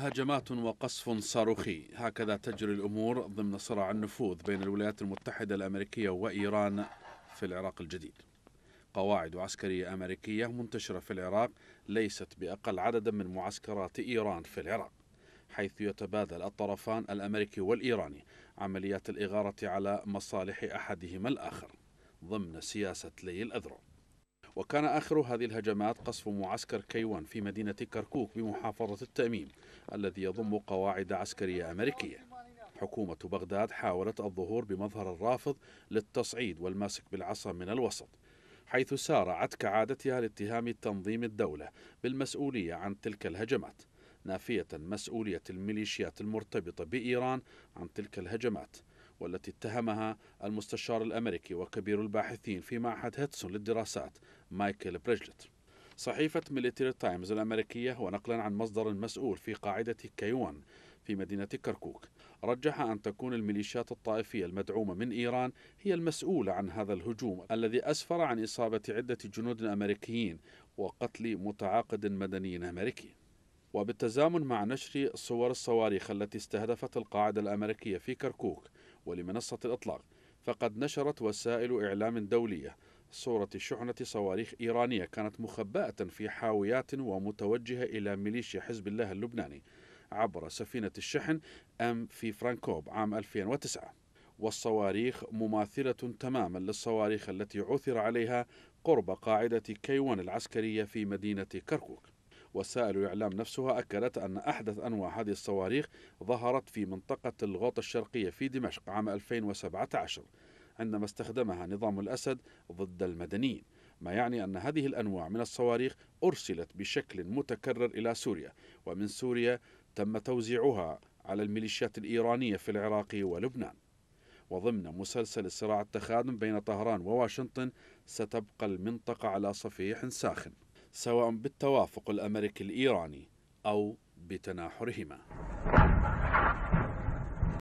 هجمات وقصف صاروخي هكذا تجري الأمور ضمن صراع النفوذ بين الولايات المتحدة الأمريكية وإيران في العراق الجديد قواعد عسكرية أمريكية منتشرة في العراق ليست بأقل عددا من معسكرات إيران في العراق حيث يتبادل الطرفان الأمريكي والإيراني عمليات الإغارة على مصالح أحدهما الآخر ضمن سياسة لي الأذرع وكان آخر هذه الهجمات قصف معسكر كيوان في مدينة كركوك بمحافظة التأميم الذي يضم قواعد عسكرية أمريكية حكومة بغداد حاولت الظهور بمظهر الرافض للتصعيد والماسك بالعصا من الوسط حيث سارعت كعادتها لاتهام تنظيم الدولة بالمسؤولية عن تلك الهجمات نافية مسؤولية الميليشيات المرتبطة بإيران عن تلك الهجمات والتي اتهمها المستشار الأمريكي وكبير الباحثين في معهد هيدسون للدراسات مايكل بريجلت صحيفة ميليتري تايمز الأمريكية ونقلا عن مصدر مسؤول في قاعدة كيوان في مدينة كركوك رجح أن تكون الميليشيات الطائفية المدعومة من إيران هي المسؤولة عن هذا الهجوم الذي أسفر عن إصابة عدة جنود أمريكيين وقتل متعاقد مدني أمريكي وبالتزامن مع نشر صور الصواريخ التي استهدفت القاعدة الأمريكية في كركوك ولمنصة الإطلاق فقد نشرت وسائل إعلام دولية صورة شحنة صواريخ إيرانية كانت مخبأة في حاويات ومتوجهة إلى ميليشيا حزب الله اللبناني عبر سفينة الشحن أم في فرانكوب عام 2009 والصواريخ مماثلة تماما للصواريخ التي عثر عليها قرب قاعدة كيوان العسكرية في مدينة كركوك وسائل الإعلام نفسها أكدت أن أحدث أنواع هذه الصواريخ ظهرت في منطقة الغوطة الشرقية في دمشق عام 2017 عندما استخدمها نظام الأسد ضد المدنيين ما يعني أن هذه الأنواع من الصواريخ أرسلت بشكل متكرر إلى سوريا ومن سوريا تم توزيعها على الميليشيات الإيرانية في العراق ولبنان وضمن مسلسل صراع التخادم بين طهران وواشنطن ستبقى المنطقة على صفيح ساخن سواء بالتوافق الامريكي الايراني او بتناحرهما